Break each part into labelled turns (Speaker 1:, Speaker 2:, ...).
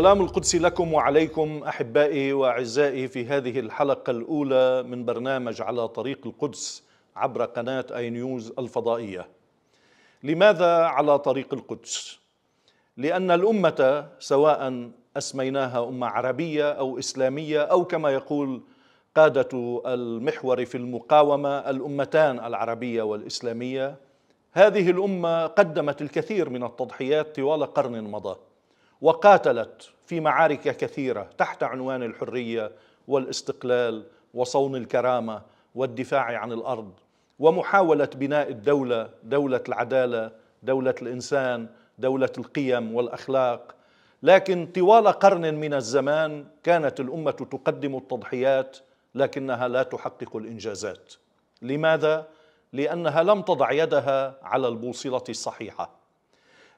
Speaker 1: السلام القدسي لكم وعليكم احبائي واعزائي في هذه الحلقه الاولى من برنامج على طريق القدس عبر قناه اي نيوز الفضائيه. لماذا على طريق القدس؟ لان الامه سواء اسميناها امه عربيه او اسلاميه او كما يقول قاده المحور في المقاومه الامتان العربيه والاسلاميه هذه الامه قدمت الكثير من التضحيات طوال قرن مضى. وقاتلت في معارك كثيره تحت عنوان الحريه والاستقلال وصون الكرامه والدفاع عن الارض ومحاوله بناء الدوله دوله العداله دوله الانسان دوله القيم والاخلاق لكن طوال قرن من الزمان كانت الامه تقدم التضحيات لكنها لا تحقق الانجازات لماذا لانها لم تضع يدها على البوصله الصحيحه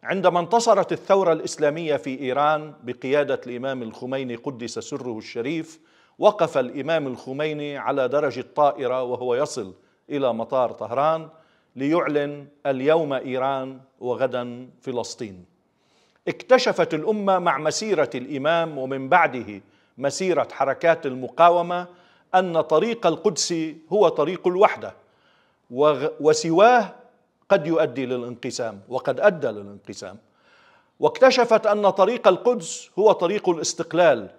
Speaker 1: عندما انتصرت الثورة الإسلامية في إيران بقيادة الإمام الخميني قدس سره الشريف وقف الإمام الخميني على درج الطائرة وهو يصل إلى مطار طهران ليعلن اليوم إيران وغدا فلسطين اكتشفت الأمة مع مسيرة الإمام ومن بعده مسيرة حركات المقاومة أن طريق القدس هو طريق الوحدة وسواه قد يؤدي للانقسام وقد أدى للانقسام واكتشفت أن طريق القدس هو طريق الاستقلال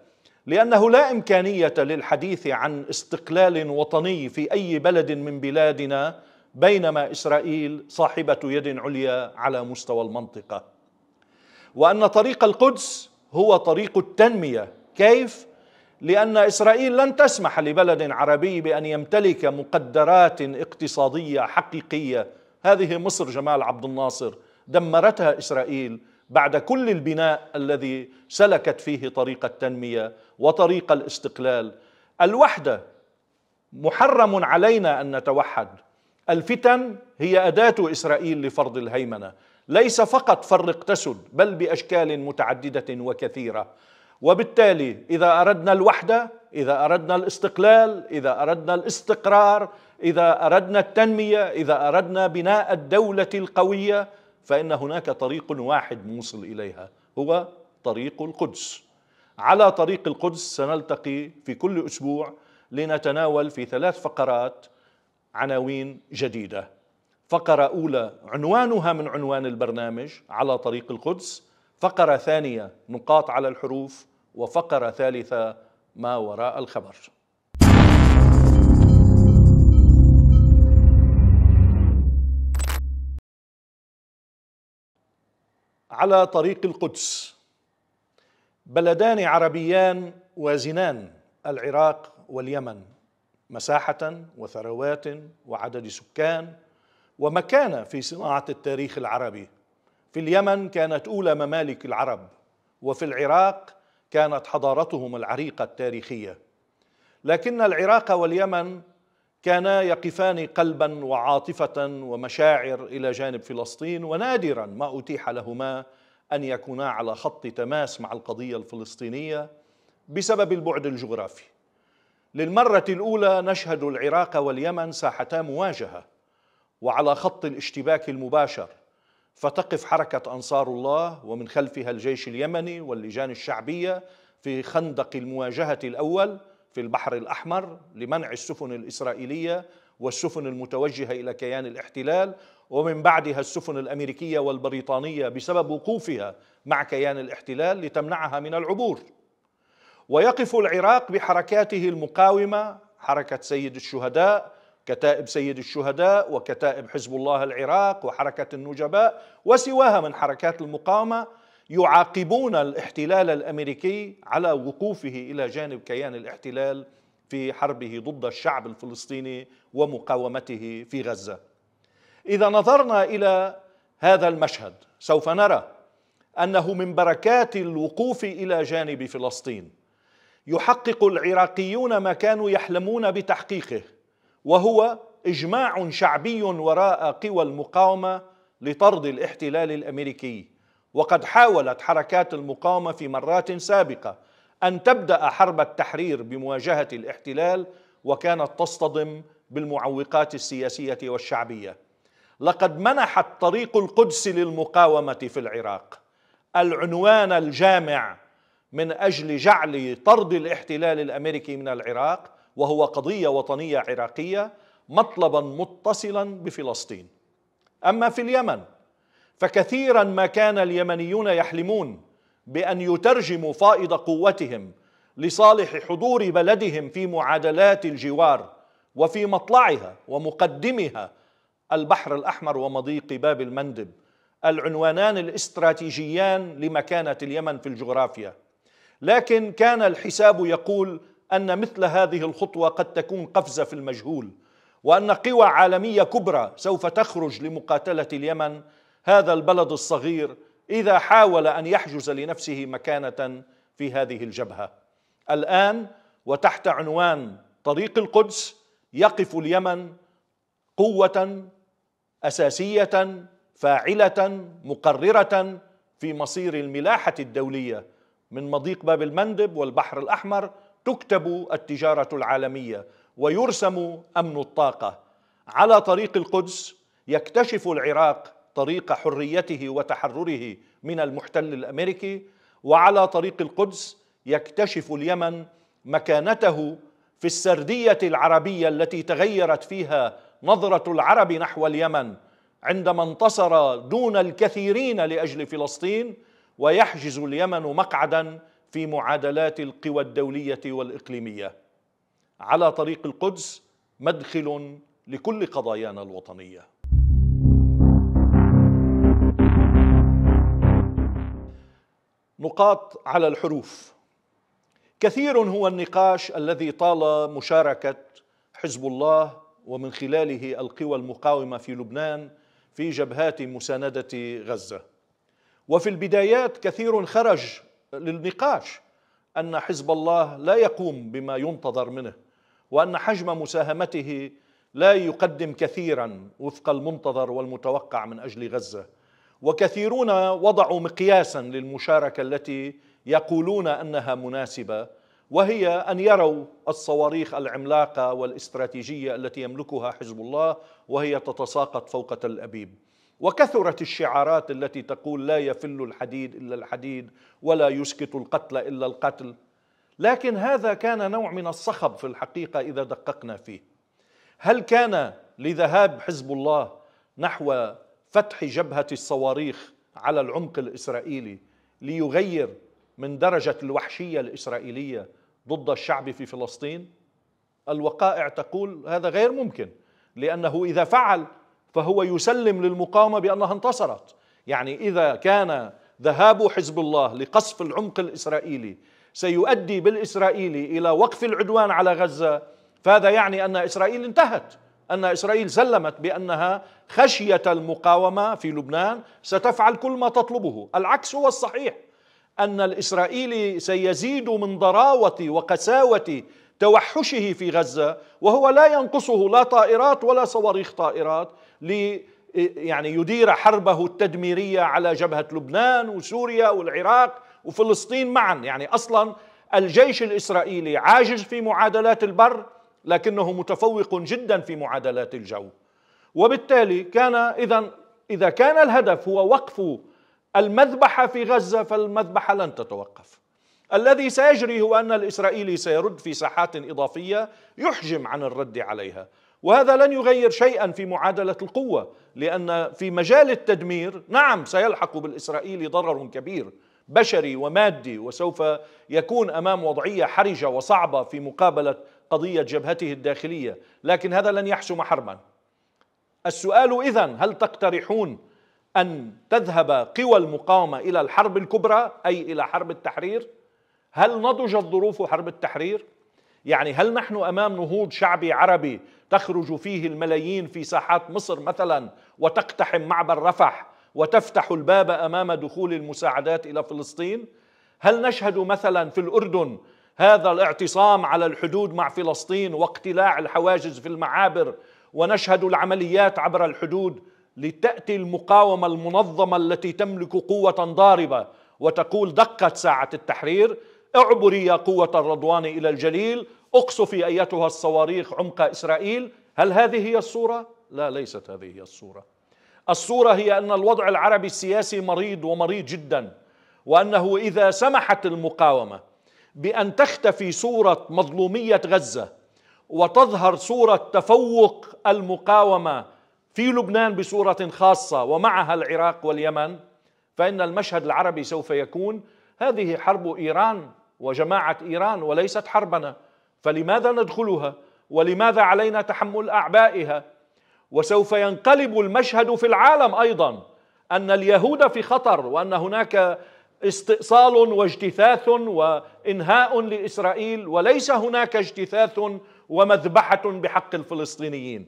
Speaker 1: لأنه لا إمكانية للحديث عن استقلال وطني في أي بلد من بلادنا بينما إسرائيل صاحبة يد عليا على مستوى المنطقة وأن طريق القدس هو طريق التنمية كيف؟ لأن إسرائيل لن تسمح لبلد عربي بأن يمتلك مقدرات اقتصادية حقيقية هذه مصر جمال عبد الناصر دمرتها إسرائيل بعد كل البناء الذي سلكت فيه طريق التنمية وطريق الاستقلال الوحدة محرم علينا أن نتوحد الفتن هي أداة إسرائيل لفرض الهيمنة ليس فقط فرق تسد بل بأشكال متعددة وكثيرة وبالتالي إذا أردنا الوحدة إذا أردنا الاستقلال إذا أردنا الاستقرار إذا أردنا التنمية إذا أردنا بناء الدولة القوية فإن هناك طريق واحد موصل إليها هو طريق القدس على طريق القدس سنلتقي في كل أسبوع لنتناول في ثلاث فقرات عناوين جديدة فقرة أولى عنوانها من عنوان البرنامج على طريق القدس فقرة ثانية نقاط على الحروف وفقرة ثالثة ما وراء الخبر على طريق القدس بلدان عربيان وازنان العراق واليمن مساحه وثروات وعدد سكان ومكانه في صناعه التاريخ العربي في اليمن كانت اولى ممالك العرب وفي العراق كانت حضارتهم العريقه التاريخيه لكن العراق واليمن كانا يقفان قلبا وعاطفه ومشاعر الى جانب فلسطين ونادرا ما اتيح لهما ان يكونا على خط تماس مع القضيه الفلسطينيه بسبب البعد الجغرافي للمره الاولى نشهد العراق واليمن ساحتا مواجهه وعلى خط الاشتباك المباشر فتقف حركه انصار الله ومن خلفها الجيش اليمني واللجان الشعبيه في خندق المواجهه الاول في البحر الأحمر لمنع السفن الإسرائيلية والسفن المتوجهة إلى كيان الاحتلال ومن بعدها السفن الأمريكية والبريطانية بسبب وقوفها مع كيان الاحتلال لتمنعها من العبور ويقف العراق بحركاته المقاومة حركة سيد الشهداء كتائب سيد الشهداء وكتائب حزب الله العراق وحركة النجباء وسواها من حركات المقاومة يعاقبون الاحتلال الامريكي على وقوفه الى جانب كيان الاحتلال في حربه ضد الشعب الفلسطيني ومقاومته في غزه. اذا نظرنا الى هذا المشهد سوف نرى انه من بركات الوقوف الى جانب فلسطين يحقق العراقيون ما كانوا يحلمون بتحقيقه وهو اجماع شعبي وراء قوى المقاومه لطرد الاحتلال الامريكي وقد حاولت حركات المقاومة في مرات سابقة أن تبدأ حرب التحرير بمواجهة الاحتلال وكانت تصطدم بالمعوقات السياسية والشعبية لقد منحت طريق القدس للمقاومة في العراق العنوان الجامع من أجل جعل طرد الاحتلال الأمريكي من العراق وهو قضية وطنية عراقية مطلبا متصلا بفلسطين أما في اليمن فكثيرا ما كان اليمنيون يحلمون بان يترجموا فائض قوتهم لصالح حضور بلدهم في معادلات الجوار وفي مطلعها ومقدمها البحر الاحمر ومضيق باب المندب العنوانان الاستراتيجيان لمكانه اليمن في الجغرافيا لكن كان الحساب يقول ان مثل هذه الخطوه قد تكون قفزه في المجهول وان قوى عالميه كبرى سوف تخرج لمقاتله اليمن هذا البلد الصغير اذا حاول ان يحجز لنفسه مكانه في هذه الجبهه الان وتحت عنوان طريق القدس يقف اليمن قوه اساسيه فاعله مقرره في مصير الملاحه الدوليه من مضيق باب المندب والبحر الاحمر تكتب التجاره العالميه ويرسم امن الطاقه على طريق القدس يكتشف العراق طريق حريته وتحرره من المحتل الامريكي وعلى طريق القدس يكتشف اليمن مكانته في السرديه العربيه التي تغيرت فيها نظره العرب نحو اليمن عندما انتصر دون الكثيرين لاجل فلسطين ويحجز اليمن مقعدا في معادلات القوى الدوليه والاقليميه على طريق القدس مدخل لكل قضايانا الوطنيه نقاط على الحروف كثير هو النقاش الذي طال مشاركه حزب الله ومن خلاله القوى المقاومه في لبنان في جبهات مسانده غزه وفي البدايات كثير خرج للنقاش ان حزب الله لا يقوم بما ينتظر منه وان حجم مساهمته لا يقدم كثيرا وفق المنتظر والمتوقع من اجل غزه وكثيرون وضعوا مقياسا للمشاركه التي يقولون انها مناسبه وهي ان يروا الصواريخ العملاقه والاستراتيجيه التي يملكها حزب الله وهي تتساقط فوق تل ابيب وكثرت الشعارات التي تقول لا يفل الحديد الا الحديد ولا يسكت القتل الا القتل لكن هذا كان نوع من الصخب في الحقيقه اذا دققنا فيه هل كان لذهاب حزب الله نحو فتح جبهة الصواريخ على العمق الإسرائيلي ليغير من درجة الوحشية الإسرائيلية ضد الشعب في فلسطين الوقائع تقول هذا غير ممكن لأنه إذا فعل فهو يسلم للمقاومة بأنها انتصرت يعني إذا كان ذهاب حزب الله لقصف العمق الإسرائيلي سيؤدي بالإسرائيلي إلى وقف العدوان على غزة فهذا يعني أن إسرائيل انتهت أن إسرائيل زلمت بأنها خشية المقاومة في لبنان ستفعل كل ما تطلبه العكس هو الصحيح أن الإسرائيلي سيزيد من ضراوة وقساوة توحشه في غزة وهو لا ينقصه لا طائرات ولا صواريخ طائرات لي يعني يدير حربه التدميرية على جبهة لبنان وسوريا والعراق وفلسطين معا يعني أصلا الجيش الإسرائيلي عاجز في معادلات البر لكنه متفوق جدا في معادلات الجو وبالتالي كان اذا اذا كان الهدف هو وقف المذبحه في غزه فالمذبحه لن تتوقف الذي سيجري هو ان الاسرائيلي سيرد في ساحات اضافيه يحجم عن الرد عليها وهذا لن يغير شيئا في معادله القوه لان في مجال التدمير نعم سيلحق بالاسرائيلي ضرر كبير بشري ومادي وسوف يكون امام وضعيه حرجه وصعبه في مقابله قضية جبهته الداخلية لكن هذا لن يحسم حربا السؤال إذا هل تقترحون أن تذهب قوى المقاومة إلى الحرب الكبرى أي إلى حرب التحرير هل نضجت ظروف حرب التحرير يعني هل نحن امام نهوض شعبي عربي تخرج فيه الملايين في ساحات مصر مثلا وتقتحم معبر رفح وتفتح الباب امام دخول المساعدات الى فلسطين هل نشهد مثلا في الاردن هذا الاعتصام على الحدود مع فلسطين واقتلاع الحواجز في المعابر ونشهد العمليات عبر الحدود لتأتي المقاومة المنظمة التي تملك قوة ضاربة وتقول دقت ساعة التحرير اعبري يا قوة الرضوان إلى الجليل اقصفي أيتها الصواريخ عمق إسرائيل هل هذه هي الصورة؟ لا ليست هذه هي الصورة الصورة هي أن الوضع العربي السياسي مريض ومريض جدا وأنه إذا سمحت المقاومة بأن تختفي صورة مظلومية غزة وتظهر صورة تفوق المقاومة في لبنان بصورة خاصة ومعها العراق واليمن فإن المشهد العربي سوف يكون هذه حرب إيران وجماعة إيران وليست حربنا فلماذا ندخلها ولماذا علينا تحمل أعبائها وسوف ينقلب المشهد في العالم أيضا أن اليهود في خطر وأن هناك استئصال واجتثاث وانهاء لاسرائيل وليس هناك اجتثاث ومذبحه بحق الفلسطينيين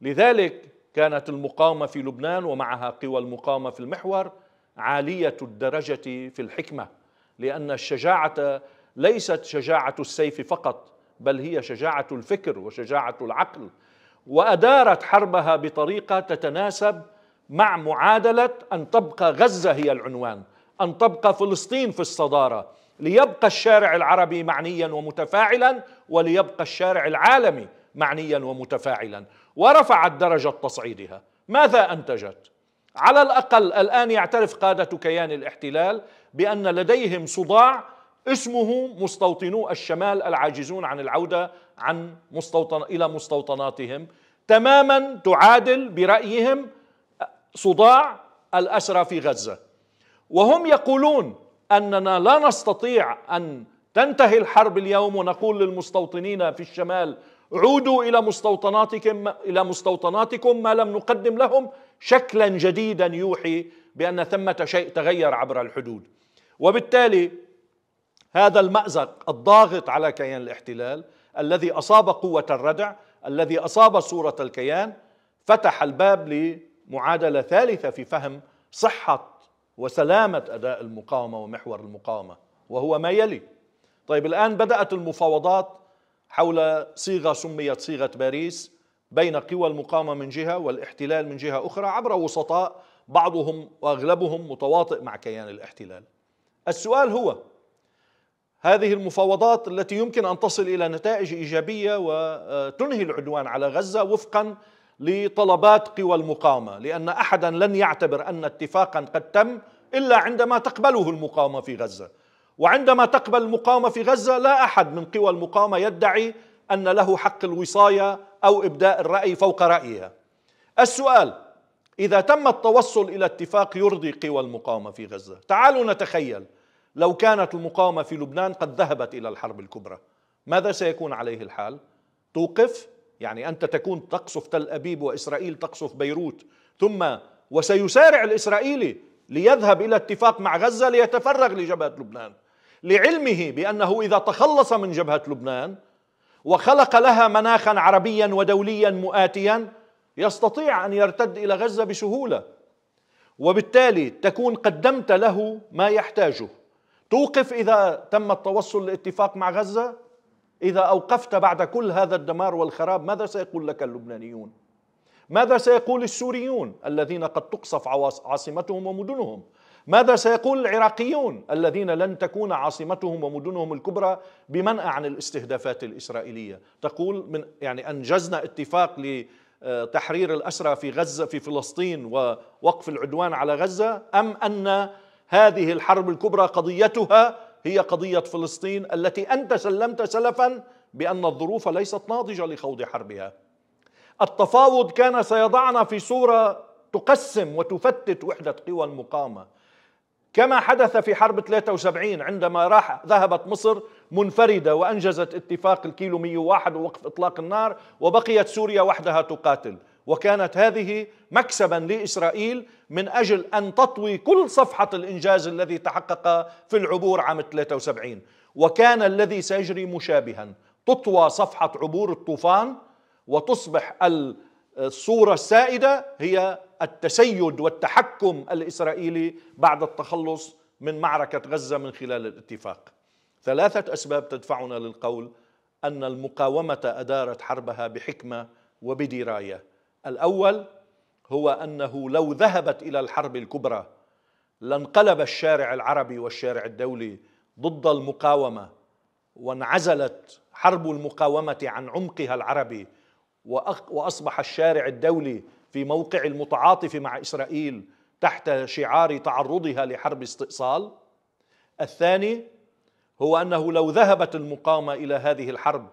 Speaker 1: لذلك كانت المقاومه في لبنان ومعها قوى المقاومه في المحور عاليه الدرجه في الحكمه لان الشجاعه ليست شجاعه السيف فقط بل هي شجاعه الفكر وشجاعه العقل وادارت حربها بطريقه تتناسب مع معادله ان تبقى غزه هي العنوان أن تبقى فلسطين في الصدارة ليبقى الشارع العربي معنيا ومتفاعلا وليبقى الشارع العالمي معنيا ومتفاعلا ورفعت درجة تصعيدها ماذا أنتجت؟ على الأقل الآن يعترف قادة كيان الاحتلال بأن لديهم صداع اسمه مستوطنو الشمال العاجزون عن العودة عن مستوطن إلى مستوطناتهم تماما تعادل برأيهم صداع الأسرى في غزة وهم يقولون اننا لا نستطيع ان تنتهي الحرب اليوم ونقول للمستوطنين في الشمال عودوا الى مستوطناتكم الى مستوطناتكم ما لم نقدم لهم شكلا جديدا يوحي بان ثمه شيء تغير عبر الحدود وبالتالي هذا المازق الضاغط على كيان الاحتلال الذي اصاب قوه الردع الذي اصاب صوره الكيان فتح الباب لمعادله ثالثه في فهم صحه وسلامة أداء المقاومة ومحور المقاومة وهو ما يلي طيب الآن بدأت المفاوضات حول صيغة سميت صيغة باريس بين قوى المقاومة من جهة والاحتلال من جهة أخرى عبر وسطاء بعضهم وأغلبهم متواطئ مع كيان الاحتلال السؤال هو هذه المفاوضات التي يمكن أن تصل إلى نتائج إيجابية وتنهي العدوان على غزة وفقا لطلبات قوى المقاومه لان احدا لن يعتبر ان اتفاقا قد تم الا عندما تقبله المقاومه في غزه وعندما تقبل المقاومه في غزه لا احد من قوى المقاومه يدعي ان له حق الوصايه او ابداء الراي فوق رايها السؤال اذا تم التوصل الى اتفاق يرضي قوى المقاومه في غزه تعالوا نتخيل لو كانت المقاومه في لبنان قد ذهبت الى الحرب الكبرى ماذا سيكون عليه الحال توقف يعني أنت تكون تقصف تل أبيب وإسرائيل تقصف بيروت ثم وسيسارع الإسرائيلي ليذهب إلى اتفاق مع غزة ليتفرغ لجبهة لبنان لعلمه بأنه إذا تخلص من جبهة لبنان وخلق لها مناخا عربيا ودوليا مؤاتيا يستطيع أن يرتد إلى غزة بسهولة وبالتالي تكون قدمت له ما يحتاجه توقف إذا تم التوصل لاتفاق مع غزة إذا أوقفت بعد كل هذا الدمار والخراب ماذا سيقول لك اللبنانيون ماذا سيقول السوريون الذين قد تقصف عاصمتهم ومدنهم ماذا سيقول العراقيون الذين لن تكون عاصمتهم ومدنهم الكبرى بمنأى عن الاستهدافات الإسرائيلية تقول من يعني أنجزنا اتفاق لتحرير آه، الأسرى في غزة في فلسطين ووقف العدوان على غزة أم أن هذه الحرب الكبرى قضيتها هي قضية فلسطين التي أنت سلمت سلفا بأن الظروف ليست ناضجة لخوض حربها التفاوض كان سيضعنا في صورة تقسم وتفتت وحدة قوى المقاومة كما حدث في حرب 73 عندما راح ذهبت مصر منفردة وأنجزت اتفاق الكيلو 101 ووقف إطلاق النار وبقيت سوريا وحدها تقاتل وكانت هذه مكسبا لاسرائيل من اجل ان تطوي كل صفحه الانجاز الذي تحقق في العبور عام 73 وكان الذي سيجري مشابها تطوى صفحه عبور الطوفان وتصبح الصوره السائده هي التسيد والتحكم الاسرائيلي بعد التخلص من معركه غزه من خلال الاتفاق. ثلاثه اسباب تدفعنا للقول ان المقاومه ادارت حربها بحكمه وبدرايه الاول هو انه لو ذهبت الى الحرب الكبرى لانقلب الشارع العربي والشارع الدولي ضد المقاومه وانعزلت حرب المقاومه عن عمقها العربي واصبح الشارع الدولي في موقع المتعاطف مع اسرائيل تحت شعار تعرضها لحرب استئصال الثاني هو انه لو ذهبت المقاومه الى هذه الحرب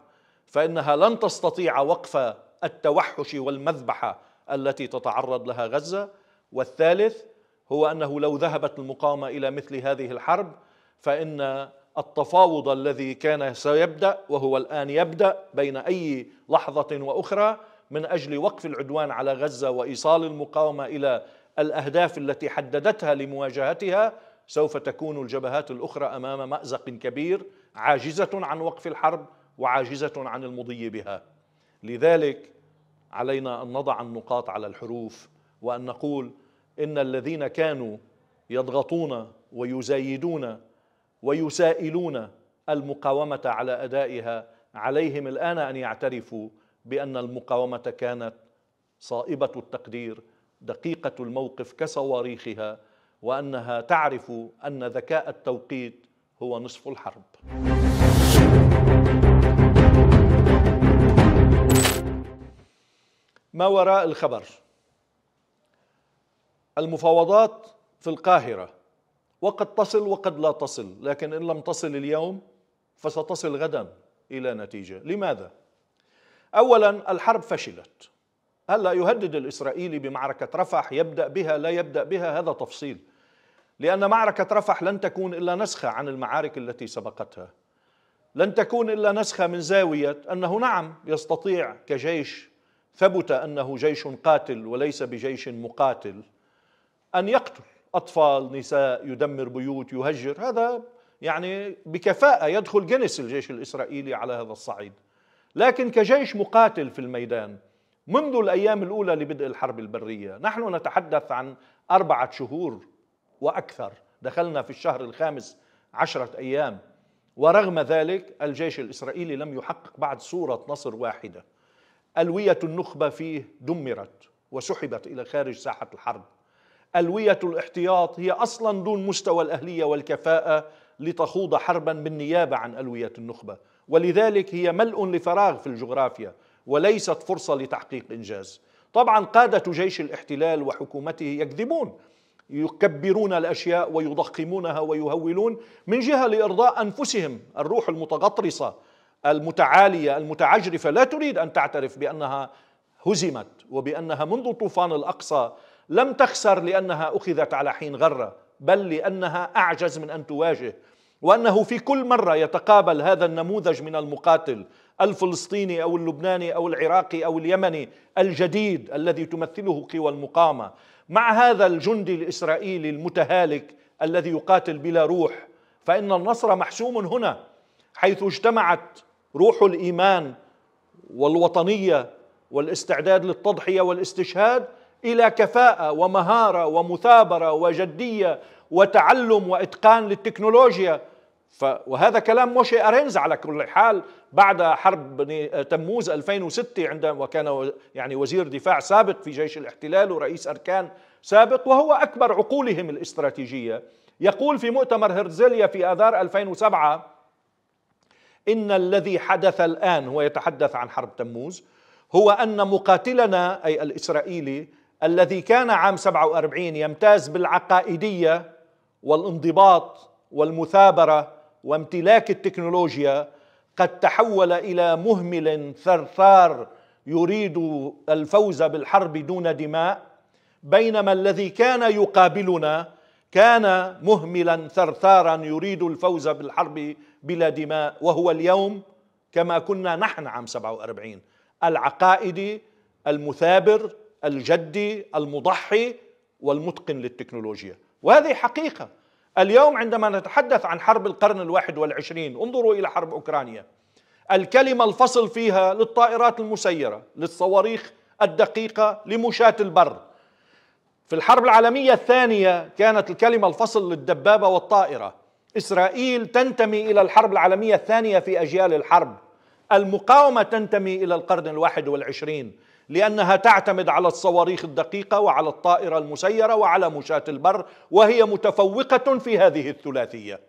Speaker 1: فانها لن تستطيع وقف التوحش والمذبحه التي تتعرض لها غزه والثالث هو انه لو ذهبت المقاومه الى مثل هذه الحرب فان التفاوض الذي كان سيبدا وهو الان يبدا بين اي لحظه واخرى من اجل وقف العدوان على غزه وايصال المقاومه الى الاهداف التي حددتها لمواجهتها سوف تكون الجبهات الاخرى امام مازق كبير عاجزه عن وقف الحرب وعاجزه عن المضي بها لذلك علينا ان نضع النقاط على الحروف وان نقول ان الذين كانوا يضغطون ويزايدون ويسائلون المقاومه على ادائها عليهم الان ان يعترفوا بان المقاومه كانت صائبه التقدير دقيقه الموقف كصواريخها وانها تعرف ان ذكاء التوقيت هو نصف الحرب ما وراء الخبر المفاوضات في القاهرة وقد تصل وقد لا تصل لكن إن لم تصل اليوم فستصل غدا إلى نتيجة لماذا؟ أولا الحرب فشلت هلا يهدد الإسرائيلي بمعركة رفح يبدأ بها لا يبدأ بها هذا تفصيل لأن معركة رفح لن تكون إلا نسخة عن المعارك التي سبقتها لن تكون إلا نسخة من زاوية أنه نعم يستطيع كجيش ثبت انه جيش قاتل وليس بجيش مقاتل ان يقتل اطفال نساء يدمر بيوت يهجر هذا يعني بكفاءه يدخل جنس الجيش الاسرائيلي على هذا الصعيد لكن كجيش مقاتل في الميدان منذ الايام الاولى لبدء الحرب البريه نحن نتحدث عن اربعه شهور واكثر دخلنا في الشهر الخامس عشره ايام ورغم ذلك الجيش الاسرائيلي لم يحقق بعد صوره نصر واحده ألوية النخبة فيه دمرت وسحبت إلى خارج ساحة الحرب ألوية الاحتياط هي أصلا دون مستوى الأهلية والكفاءة لتخوض حربا بالنيابة عن ألوية النخبة ولذلك هي ملء لفراغ في الجغرافيا وليست فرصة لتحقيق إنجاز طبعا قادة جيش الاحتلال وحكومته يكذبون يكبرون الأشياء ويضخمونها ويهولون من جهة لإرضاء أنفسهم الروح المتغطرسة المتعاليه المتعجرفه لا تريد ان تعترف بانها هزمت وبانها منذ طوفان الاقصى لم تخسر لانها اخذت على حين غره بل لانها اعجز من ان تواجه وانه في كل مره يتقابل هذا النموذج من المقاتل الفلسطيني او اللبناني او العراقي او اليمني الجديد الذي تمثله قوى المقاومه مع هذا الجندي الاسرائيلي المتهالك الذي يقاتل بلا روح فان النصر محسوم هنا حيث اجتمعت روح الايمان والوطنيه والاستعداد للتضحيه والاستشهاد الى كفاءه ومهاره ومثابره وجديه وتعلم واتقان للتكنولوجيا ف وهذا كلام موشي ارينز على كل حال بعد حرب تموز 2006 عندما وكان يعني وزير دفاع سابق في جيش الاحتلال ورئيس اركان سابق وهو اكبر عقولهم الاستراتيجيه يقول في مؤتمر هرزليا في اذار 2007 إن الذي حدث الآن هو يتحدث عن حرب تموز هو أن مقاتلنا أي الإسرائيلي الذي كان عام 47 يمتاز بالعقائدية والانضباط والمثابرة وامتلاك التكنولوجيا قد تحول إلى مهمل ثرثار يريد الفوز بالحرب دون دماء بينما الذي كان يقابلنا كان مهملا ثرثارا يريد الفوز بالحرب بلا دماء وهو اليوم كما كنا نحن عام 47 العقائدي المثابر الجدي المضحي والمتقن للتكنولوجيا وهذه حقيقة اليوم عندما نتحدث عن حرب القرن الواحد والعشرين انظروا إلى حرب أوكرانيا الكلمة الفصل فيها للطائرات المسيرة للصواريخ الدقيقة لمشاة البر في الحرب العالمية الثانية كانت الكلمة الفصل للدبابة والطائرة إسرائيل تنتمي إلى الحرب العالمية الثانية في أجيال الحرب المقاومة تنتمي إلى القرن الواحد والعشرين لأنها تعتمد على الصواريخ الدقيقة وعلى الطائرة المسيرة وعلى مشاة البر وهي متفوقة في هذه الثلاثية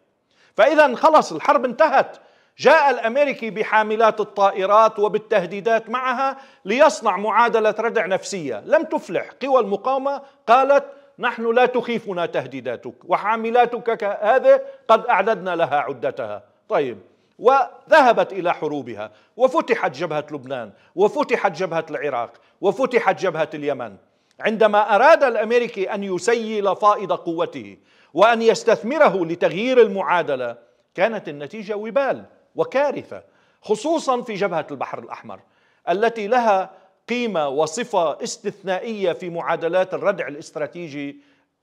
Speaker 1: فإذا خلص الحرب انتهت جاء الامريكي بحاملات الطائرات وبالتهديدات معها ليصنع معادله ردع نفسيه، لم تفلح، قوى المقاومه قالت نحن لا تخيفنا تهديداتك وحاملاتك هذه قد أعددنا لها عدتها طيب وذهبت إلى حروبها وفتحت جبهة لبنان وفتحت جبهة العراق وفتحت جبهة اليمن عندما أراد الأمريكي أن يسيل فائض قوته وأن يستثمره لتغيير المعادلة كانت النتيجة وبال وكارثة خصوصا في جبهة البحر الأحمر التي لها قيمة وصفة استثنائية في معادلات الردع الاستراتيجي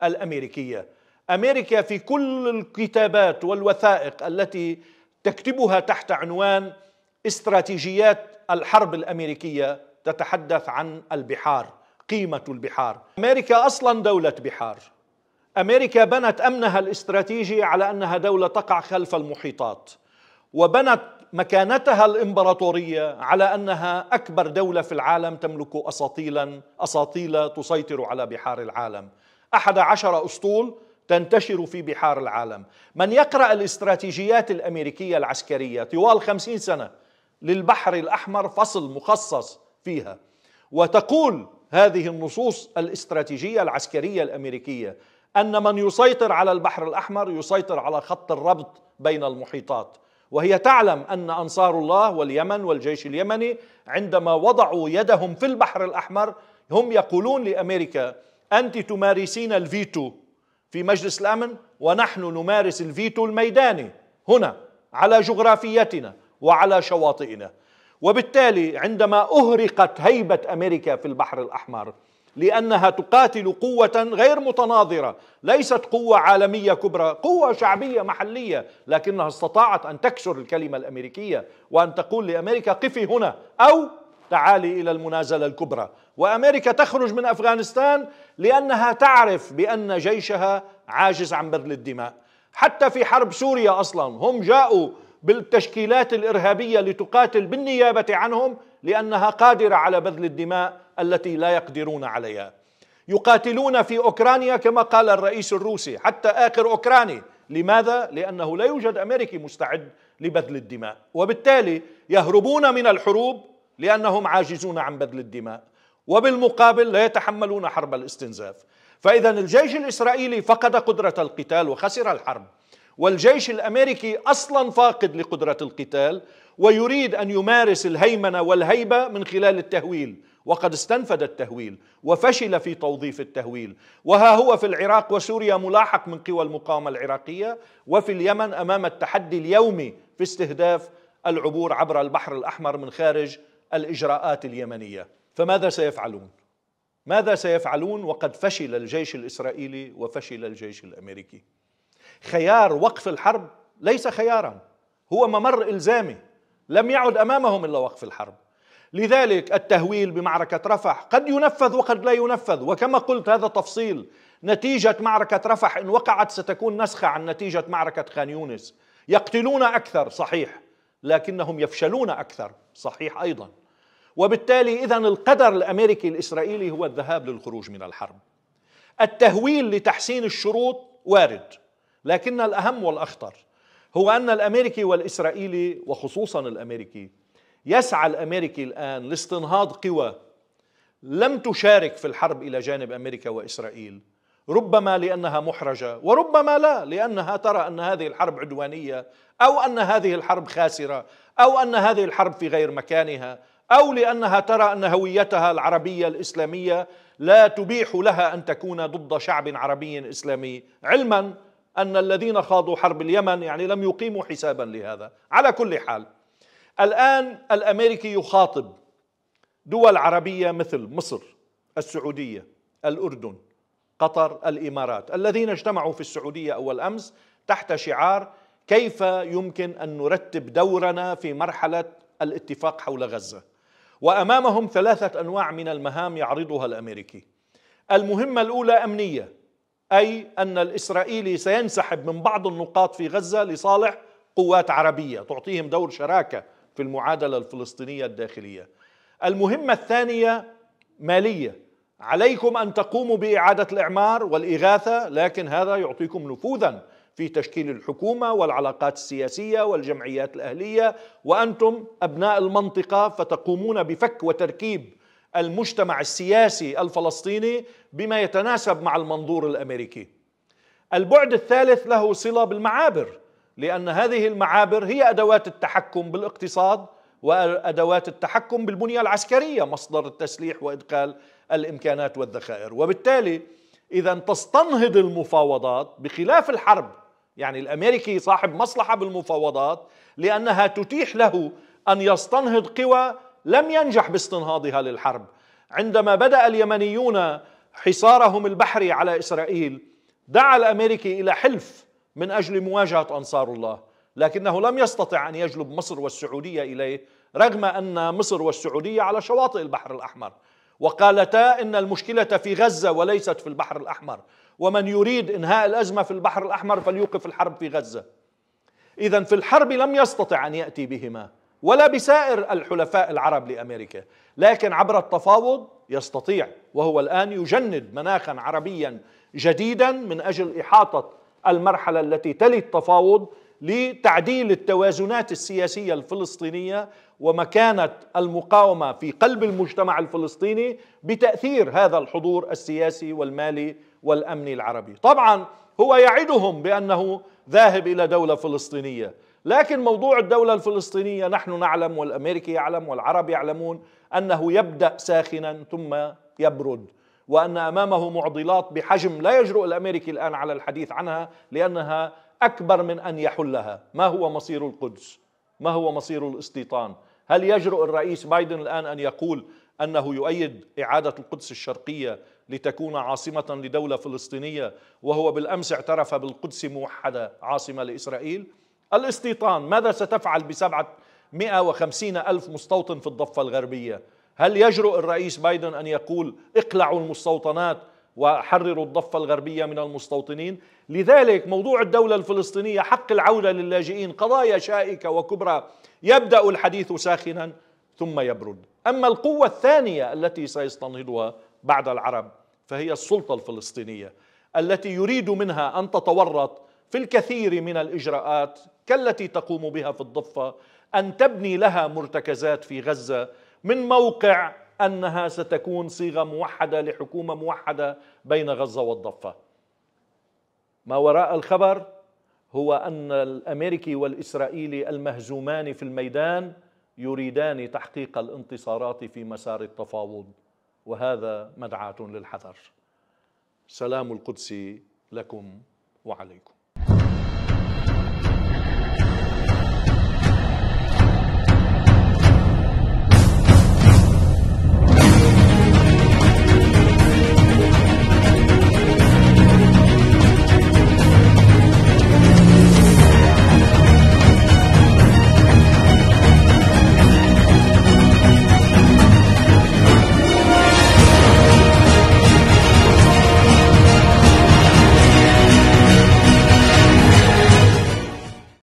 Speaker 1: الأمريكية أمريكا في كل الكتابات والوثائق التي تكتبها تحت عنوان استراتيجيات الحرب الأمريكية تتحدث عن البحار قيمة البحار أمريكا أصلا دولة بحار أمريكا بنت أمنها الاستراتيجي على أنها دولة تقع خلف المحيطات وبنت مكانتها الامبراطوريه على انها اكبر دوله في العالم تملك اساطيلا اساطيل تسيطر على بحار العالم. احد عشر اسطول تنتشر في بحار العالم. من يقرا الاستراتيجيات الامريكيه العسكريه طوال خمسين سنه للبحر الاحمر فصل مخصص فيها وتقول هذه النصوص الاستراتيجيه العسكريه الامريكيه ان من يسيطر على البحر الاحمر يسيطر على خط الربط بين المحيطات وهي تعلم ان انصار الله واليمن والجيش اليمني عندما وضعوا يدهم في البحر الاحمر هم يقولون لامريكا انت تمارسين الفيتو في مجلس الامن ونحن نمارس الفيتو الميداني هنا على جغرافيتنا وعلى شواطئنا وبالتالي عندما اهرقت هيبه امريكا في البحر الاحمر لانها تقاتل قوه غير متناظره ليست قوه عالميه كبرى قوه شعبيه محليه لكنها استطاعت ان تكسر الكلمه الامريكيه وان تقول لامريكا قفي هنا او تعالي الى المنازله الكبرى وامريكا تخرج من افغانستان لانها تعرف بان جيشها عاجز عن بذل الدماء حتى في حرب سوريا اصلا هم جاءوا بالتشكيلات الارهابيه لتقاتل بالنيابه عنهم لانها قادره على بذل الدماء التي لا يقدرون عليها يقاتلون في أوكرانيا كما قال الرئيس الروسي حتى آخر أوكراني لماذا؟ لأنه لا يوجد أمريكي مستعد لبذل الدماء وبالتالي يهربون من الحروب لأنهم عاجزون عن بذل الدماء وبالمقابل لا يتحملون حرب الاستنزاف فإذا الجيش الإسرائيلي فقد قدرة القتال وخسر الحرب والجيش الأمريكي أصلا فاقد لقدرة القتال ويريد أن يمارس الهيمنة والهيبة من خلال التهويل وقد استنفد التهويل وفشل في توظيف التهويل وها هو في العراق وسوريا ملاحق من قوى المقاومة العراقية وفي اليمن أمام التحدي اليومي في استهداف العبور عبر البحر الأحمر من خارج الإجراءات اليمنية فماذا سيفعلون؟ ماذا سيفعلون وقد فشل الجيش الإسرائيلي وفشل الجيش الأمريكي خيار وقف الحرب ليس خيارا هو ممر إلزامي لم يعد أمامهم إلا وقف الحرب لذلك التهويل بمعركة رفح قد ينفذ وقد لا ينفذ وكما قلت هذا تفصيل نتيجة معركة رفح إن وقعت ستكون نسخة عن نتيجة معركة خان يونس يقتلون أكثر صحيح لكنهم يفشلون أكثر صحيح أيضا وبالتالي إذا القدر الأمريكي الإسرائيلي هو الذهاب للخروج من الحرب التهويل لتحسين الشروط وارد لكن الأهم والأخطر هو أن الأمريكي والإسرائيلي وخصوصا الأمريكي يسعى الامريكي الان لاستنهاض قوى لم تشارك في الحرب الى جانب امريكا واسرائيل ربما لانها محرجه وربما لا لانها ترى ان هذه الحرب عدوانيه او ان هذه الحرب خاسره او ان هذه الحرب في غير مكانها او لانها ترى ان هويتها العربيه الاسلاميه لا تبيح لها ان تكون ضد شعب عربي اسلامي علما ان الذين خاضوا حرب اليمن يعني لم يقيموا حسابا لهذا على كل حال الآن الأمريكي يخاطب دول عربية مثل مصر السعودية الأردن قطر الإمارات الذين اجتمعوا في السعودية أول أمس تحت شعار كيف يمكن أن نرتب دورنا في مرحلة الاتفاق حول غزة وأمامهم ثلاثة أنواع من المهام يعرضها الأمريكي المهمة الأولى أمنية أي أن الإسرائيلي سينسحب من بعض النقاط في غزة لصالح قوات عربية تعطيهم دور شراكة في المعادله الفلسطينيه الداخليه. المهمه الثانيه ماليه عليكم ان تقوموا باعاده الاعمار والاغاثه لكن هذا يعطيكم نفوذا في تشكيل الحكومه والعلاقات السياسيه والجمعيات الاهليه وانتم ابناء المنطقه فتقومون بفك وتركيب المجتمع السياسي الفلسطيني بما يتناسب مع المنظور الامريكي. البعد الثالث له صله بالمعابر. لأن هذه المعابر هي أدوات التحكم بالاقتصاد وأدوات التحكم بالبنية العسكرية مصدر التسليح وإدخال الإمكانات والذخائر وبالتالي إذا تستنهض المفاوضات بخلاف الحرب يعني الأمريكي صاحب مصلحة بالمفاوضات لأنها تتيح له أن يستنهض قوى لم ينجح باستنهاضها للحرب عندما بدأ اليمنيون حصارهم البحري على إسرائيل دعا الأمريكي إلى حلف من اجل مواجهه انصار الله لكنه لم يستطع ان يجلب مصر والسعوديه اليه رغم ان مصر والسعوديه على شواطئ البحر الاحمر وقالتا ان المشكله في غزه وليست في البحر الاحمر ومن يريد انهاء الازمه في البحر الاحمر فليوقف الحرب في غزه اذا في الحرب لم يستطع ان ياتي بهما ولا بسائر الحلفاء العرب لامريكا لكن عبر التفاوض يستطيع وهو الان يجند مناخا عربيا جديدا من اجل احاطه المرحلة التي تلي التفاوض لتعديل التوازنات السياسية الفلسطينية ومكانة المقاومة في قلب المجتمع الفلسطيني بتأثير هذا الحضور السياسي والمالي والأمني العربي طبعا هو يعدهم بأنه ذاهب إلى دولة فلسطينية لكن موضوع الدولة الفلسطينية نحن نعلم والأمريكي يعلم والعرب يعلمون أنه يبدأ ساخنا ثم يبرد وأن أمامه معضلات بحجم لا يجرؤ الأمريكي الآن على الحديث عنها لأنها أكبر من أن يحلها ما هو مصير القدس ما هو مصير الاستيطان هل يجرؤ الرئيس بايدن الآن أن يقول أنه يؤيد إعادة القدس الشرقية لتكون عاصمة لدولة فلسطينية وهو بالأمس اعترف بالقدس موحدة عاصمة لإسرائيل الاستيطان ماذا ستفعل بسبعة 750 ألف مستوطن في الضفة الغربية هل يجرؤ الرئيس بايدن أن يقول اقلعوا المستوطنات وحرروا الضفة الغربية من المستوطنين لذلك موضوع الدولة الفلسطينية حق العودة للاجئين قضايا شائكة وكبرى يبدأ الحديث ساخنا ثم يبرد أما القوة الثانية التي سيستنهضها بعد العرب فهي السلطة الفلسطينية التي يريد منها أن تتورط في الكثير من الإجراءات كالتي تقوم بها في الضفة أن تبني لها مرتكزات في غزة من موقع انها ستكون صيغه موحده لحكومه موحده بين غزه والضفه. ما وراء الخبر هو ان الامريكي والاسرائيلي المهزومان في الميدان يريدان تحقيق الانتصارات في مسار التفاوض وهذا مدعاه للحذر. سلام القدس لكم وعليكم.